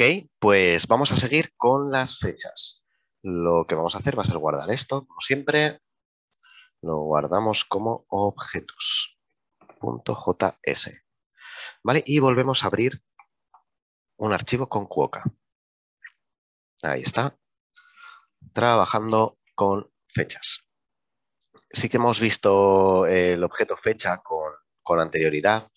Ok, pues vamos a seguir con las fechas. Lo que vamos a hacer va a ser guardar esto, como siempre. Lo guardamos como objetos.js ¿Vale? Y volvemos a abrir un archivo con Cuoca. Ahí está. Trabajando con fechas. Sí que hemos visto eh, el objeto fecha con anterioridad,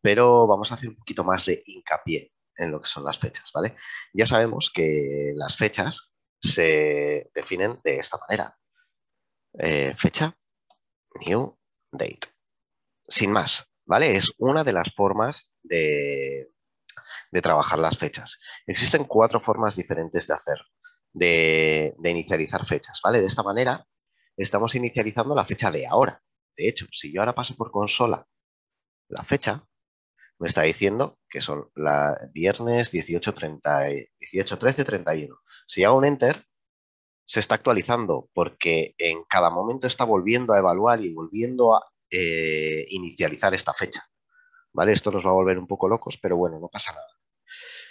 pero vamos a hacer un poquito más de hincapié en lo que son las fechas, ¿vale? Ya sabemos que las fechas se definen de esta manera. Eh, fecha, new date. Sin más, ¿vale? Es una de las formas de, de trabajar las fechas. Existen cuatro formas diferentes de hacer, de, de inicializar fechas, ¿vale? De esta manera estamos inicializando la fecha de ahora. De hecho, si yo ahora paso por consola la fecha, me está diciendo que son la viernes 18, 30, 18, 13, 31. Si hago un enter, se está actualizando porque en cada momento está volviendo a evaluar y volviendo a eh, inicializar esta fecha. ¿Vale? Esto nos va a volver un poco locos, pero bueno, no pasa nada.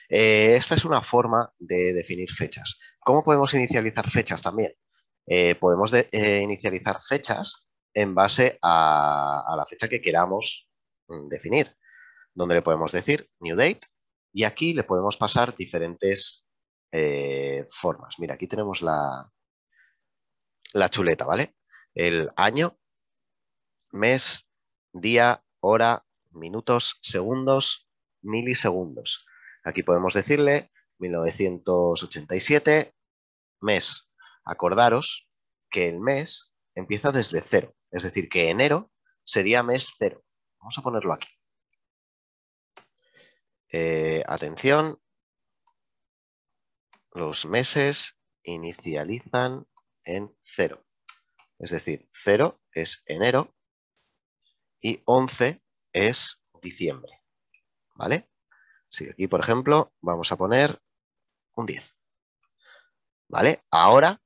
Eh, esta es una forma de definir fechas. ¿Cómo podemos inicializar fechas también? Eh, podemos inicializar fechas en base a la fecha que queramos mm, definir donde le podemos decir New Date y aquí le podemos pasar diferentes eh, formas. Mira, aquí tenemos la, la chuleta, ¿vale? El año, mes, día, hora, minutos, segundos, milisegundos. Aquí podemos decirle 1987, mes. Acordaros que el mes empieza desde cero, es decir, que enero sería mes cero. Vamos a ponerlo aquí. Eh, atención, los meses inicializan en 0. Es decir, 0 es enero y 11 es diciembre. ¿Vale? Si aquí, por ejemplo, vamos a poner un 10. ¿Vale? Ahora,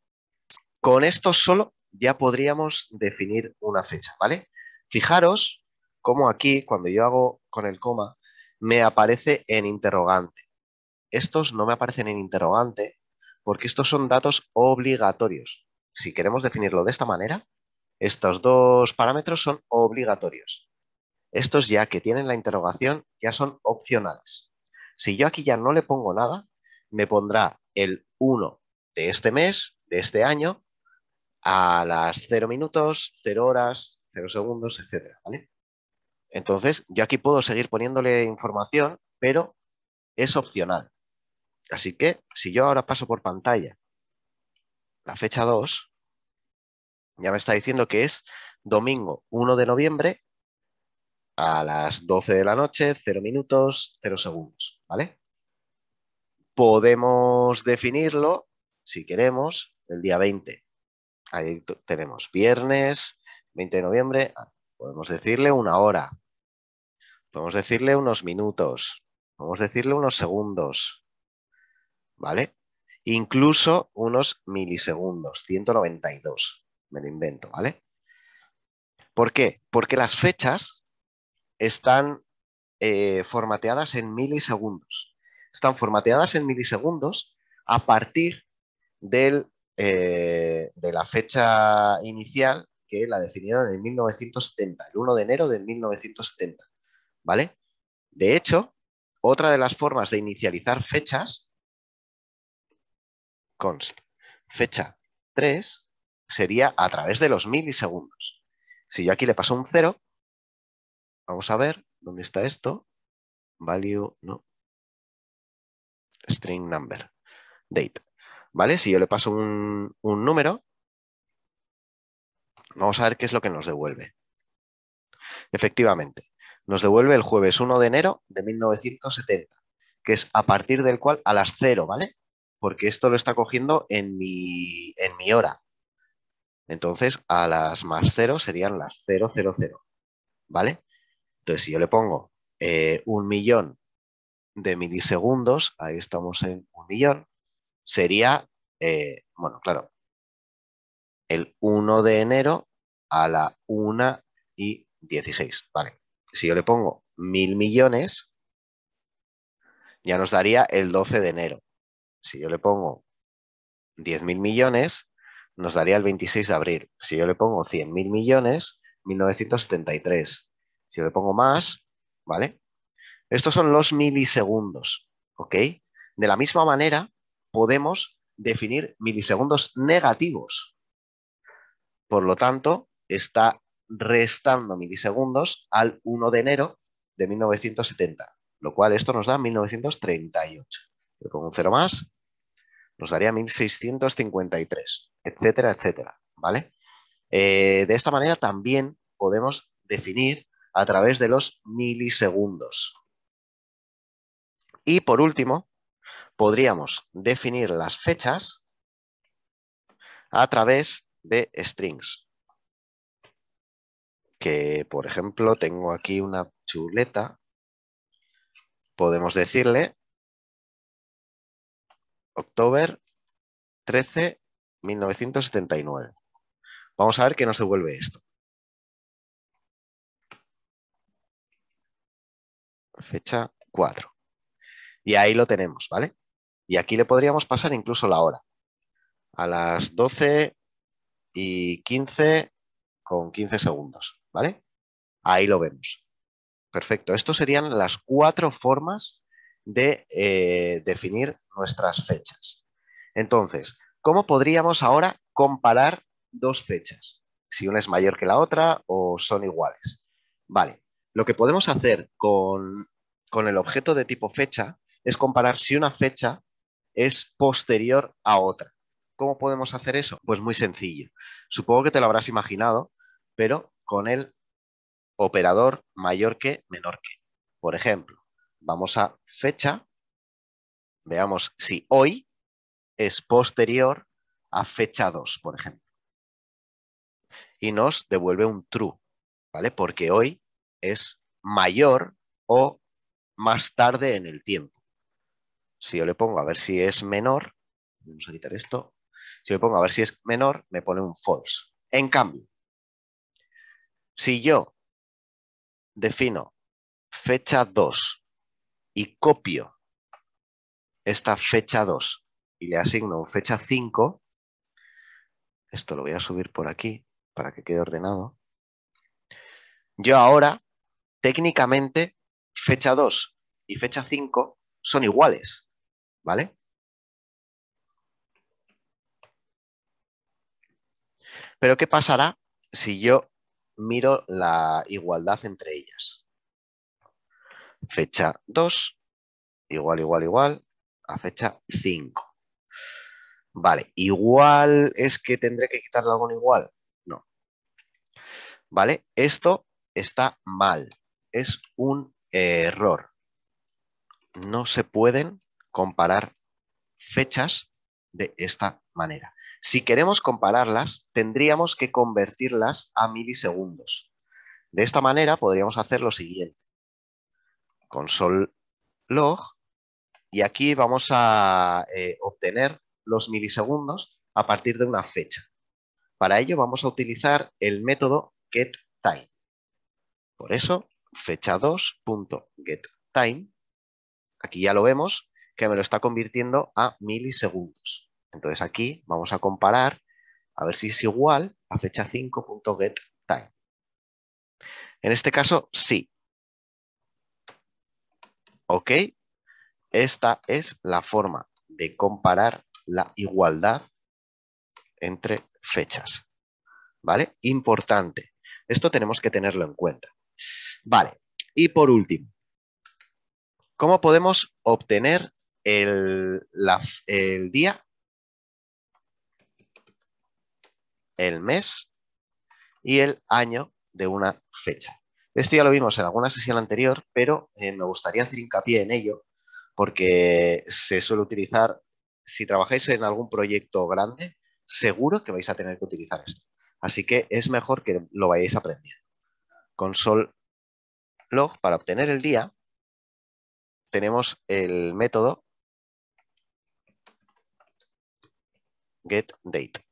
con esto solo ya podríamos definir una fecha, ¿vale? Fijaros cómo aquí, cuando yo hago con el coma, me aparece en interrogante. Estos no me aparecen en interrogante porque estos son datos obligatorios. Si queremos definirlo de esta manera, estos dos parámetros son obligatorios. Estos ya que tienen la interrogación ya son opcionales. Si yo aquí ya no le pongo nada, me pondrá el 1 de este mes, de este año, a las 0 minutos, 0 horas, 0 segundos, etc. ¿vale? Entonces, yo aquí puedo seguir poniéndole información, pero es opcional. Así que si yo ahora paso por pantalla la fecha 2, ya me está diciendo que es domingo 1 de noviembre a las 12 de la noche, 0 minutos, 0 segundos, ¿vale? Podemos definirlo, si queremos, el día 20. Ahí tenemos viernes, 20 de noviembre, Podemos decirle una hora, podemos decirle unos minutos, podemos decirle unos segundos, ¿vale? Incluso unos milisegundos, 192, me lo invento, ¿vale? ¿Por qué? Porque las fechas están eh, formateadas en milisegundos. Están formateadas en milisegundos a partir eh, de la fecha inicial que la definieron en 1970, el 1 de enero de 1970. ¿Vale? De hecho, otra de las formas de inicializar fechas, const, fecha 3, sería a través de los milisegundos. Si yo aquí le paso un 0, vamos a ver dónde está esto. Value, no. String number, date. ¿Vale? Si yo le paso un, un número, Vamos a ver qué es lo que nos devuelve. Efectivamente, nos devuelve el jueves 1 de enero de 1970, que es a partir del cual a las 0, ¿vale? Porque esto lo está cogiendo en mi, en mi hora. Entonces, a las más 0 serían las 000, ¿vale? Entonces, si yo le pongo eh, un millón de milisegundos, ahí estamos en un millón, sería, eh, bueno, claro, el 1 de enero a la 1 y 16. Vale. Si yo le pongo mil millones, ya nos daría el 12 de enero. Si yo le pongo 10 mil millones, nos daría el 26 de abril. Si yo le pongo 100 mil millones, 1973. Si yo le pongo más, ¿vale? Estos son los milisegundos, ¿ok? De la misma manera, podemos definir milisegundos negativos. Por lo tanto, está restando milisegundos al 1 de enero de 1970, lo cual esto nos da 1938. Con pongo un cero más, nos daría 1653, etcétera, etcétera, ¿vale? Eh, de esta manera también podemos definir a través de los milisegundos. Y por último, podríamos definir las fechas a través de de strings. Que, por ejemplo, tengo aquí una chuleta. Podemos decirle October 13, 1979. Vamos a ver qué nos devuelve esto. Fecha 4. Y ahí lo tenemos, ¿vale? Y aquí le podríamos pasar incluso la hora. A las 12 y 15 con 15 segundos, ¿vale? Ahí lo vemos. Perfecto. Estas serían las cuatro formas de eh, definir nuestras fechas. Entonces, ¿cómo podríamos ahora comparar dos fechas? Si una es mayor que la otra o son iguales. Vale, lo que podemos hacer con el objeto de tipo fecha es comparar si una fecha es posterior a otra. ¿Cómo podemos hacer eso? Pues muy sencillo. Supongo que te lo habrás imaginado, pero con el operador mayor que, menor que. Por ejemplo, vamos a fecha, veamos si hoy es posterior a fecha 2, por ejemplo. Y nos devuelve un true, ¿vale? Porque hoy es mayor o más tarde en el tiempo. Si yo le pongo a ver si es menor, vamos a quitar esto, si yo pongo a ver si es menor, me pone un false. En cambio, si yo defino fecha 2 y copio esta fecha 2 y le asigno fecha 5, esto lo voy a subir por aquí para que quede ordenado, yo ahora técnicamente fecha 2 y fecha 5 son iguales, ¿vale? Pero ¿qué pasará si yo miro la igualdad entre ellas? Fecha 2, igual, igual, igual, a fecha 5. Vale, igual es que tendré que quitarle algo igual. No. Vale, esto está mal. Es un error. No se pueden comparar fechas de esta manera. Si queremos compararlas, tendríamos que convertirlas a milisegundos. De esta manera podríamos hacer lo siguiente. Console log y aquí vamos a eh, obtener los milisegundos a partir de una fecha. Para ello vamos a utilizar el método getTime. Por eso, fecha2.getTime, aquí ya lo vemos, que me lo está convirtiendo a milisegundos. Entonces aquí vamos a comparar a ver si es igual a fecha 5.getTime. En este caso, sí. ¿Ok? Esta es la forma de comparar la igualdad entre fechas. ¿Vale? Importante. Esto tenemos que tenerlo en cuenta. Vale. Y por último, ¿cómo podemos obtener el, el día el mes y el año de una fecha. Esto ya lo vimos en alguna sesión anterior, pero eh, me gustaría hacer hincapié en ello porque se suele utilizar, si trabajáis en algún proyecto grande, seguro que vais a tener que utilizar esto. Así que es mejor que lo vayáis aprendiendo. Console log para obtener el día tenemos el método getDate.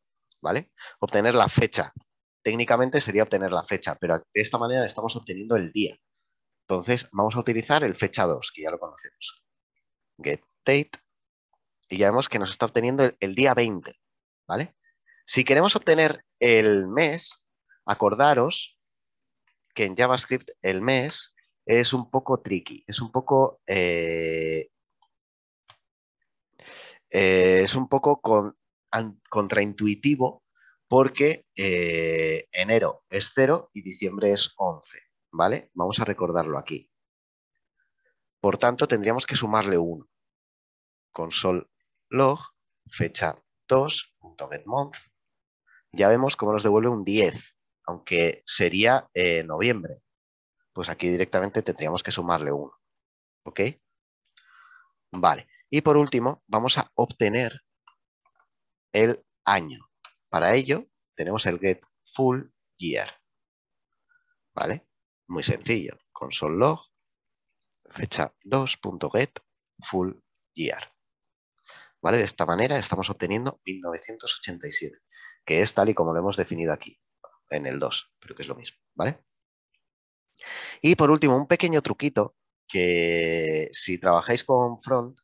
¿vale? Obtener la fecha. Técnicamente sería obtener la fecha, pero de esta manera estamos obteniendo el día. Entonces vamos a utilizar el fecha 2, que ya lo conocemos. Get date. Y ya vemos que nos está obteniendo el, día 20, ¿vale? Si queremos obtener el mes, acordaros que en JavaScript el mes es un poco tricky, es un poco eh, eh, es un poco con, contraintuitivo porque eh, enero es 0 y diciembre es 11, ¿vale? Vamos a recordarlo aquí. Por tanto, tendríamos que sumarle 1. Console log, fecha 2, month. Ya vemos cómo nos devuelve un 10, aunque sería eh, noviembre. Pues aquí directamente tendríamos que sumarle 1. ¿Ok? Vale. Y por último, vamos a obtener el año. Para ello tenemos el get full year. ¿Vale? Muy sencillo. Console log, fecha 2.get full year. ¿Vale? De esta manera estamos obteniendo 1987, que es tal y como lo hemos definido aquí, en el 2, pero que es lo mismo, ¿vale? Y por último, un pequeño truquito que si trabajáis con front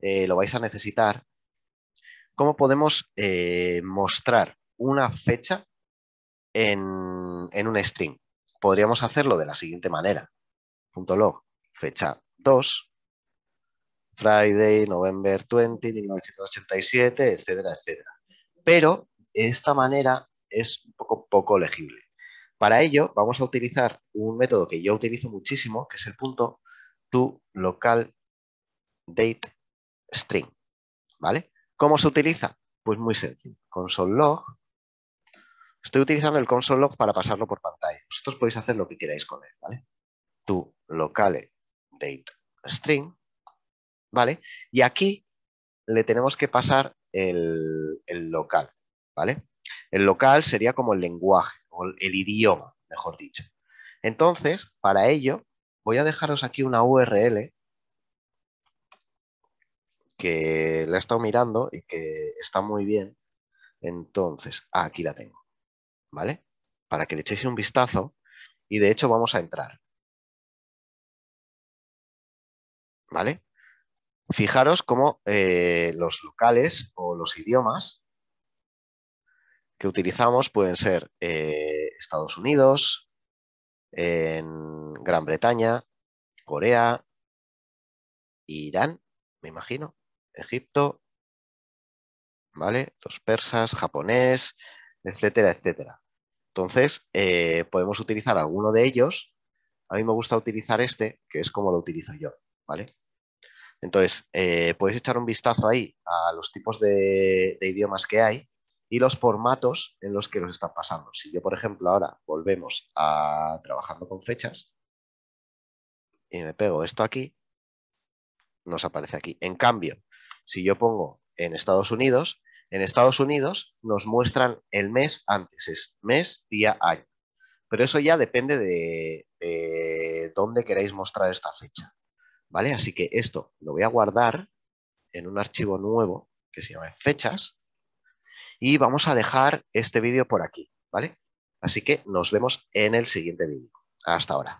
eh, lo vais a necesitar ¿Cómo podemos eh, mostrar una fecha en, en, un string? Podríamos hacerlo de la siguiente manera. Punto log, fecha 2, Friday, November 20, 1987, etcétera, etcétera. Pero esta manera es un poco poco legible. Para ello vamos a utilizar un método que yo utilizo muchísimo, que es el punto to local date string, ¿vale? ¿Cómo se utiliza? Pues muy sencillo. Console.log. Estoy utilizando el console.log para pasarlo por pantalla. Vosotros podéis hacer lo que queráis con él, ¿vale? Tu locale date string, ¿vale? Y aquí le tenemos que pasar el, el local, ¿vale? El local sería como el lenguaje o el idioma, mejor dicho. Entonces, para ello, voy a dejaros aquí una URL que la he estado mirando y que está muy bien. Entonces, ah, aquí la tengo, ¿vale? Para que le echéis un vistazo y de hecho vamos a entrar. ¿Vale? Fijaros cómo eh, los locales o los idiomas que utilizamos pueden ser eh, Estados Unidos, en Gran Bretaña, Corea, Irán, me imagino. Egipto, ¿vale? Los persas, japonés, etcétera, etcétera. Entonces, eh, podemos utilizar alguno de ellos. A mí me gusta utilizar este, que es como lo utilizo yo, ¿vale? Entonces, eh, podéis echar un vistazo ahí a los tipos de, de, idiomas que hay y los formatos en los que los están pasando. Si yo, por ejemplo, ahora volvemos a trabajando con fechas y me pego esto aquí, nos aparece aquí. En cambio, si yo pongo en Estados Unidos, en Estados Unidos nos muestran el mes antes, es mes, día, año. Pero eso ya depende de, dónde queréis mostrar esta fecha. ¿Vale? Así que esto lo voy a guardar en un archivo nuevo que se llama fechas y vamos a dejar este vídeo por aquí, ¿vale? Así que nos vemos en el siguiente vídeo. Hasta ahora.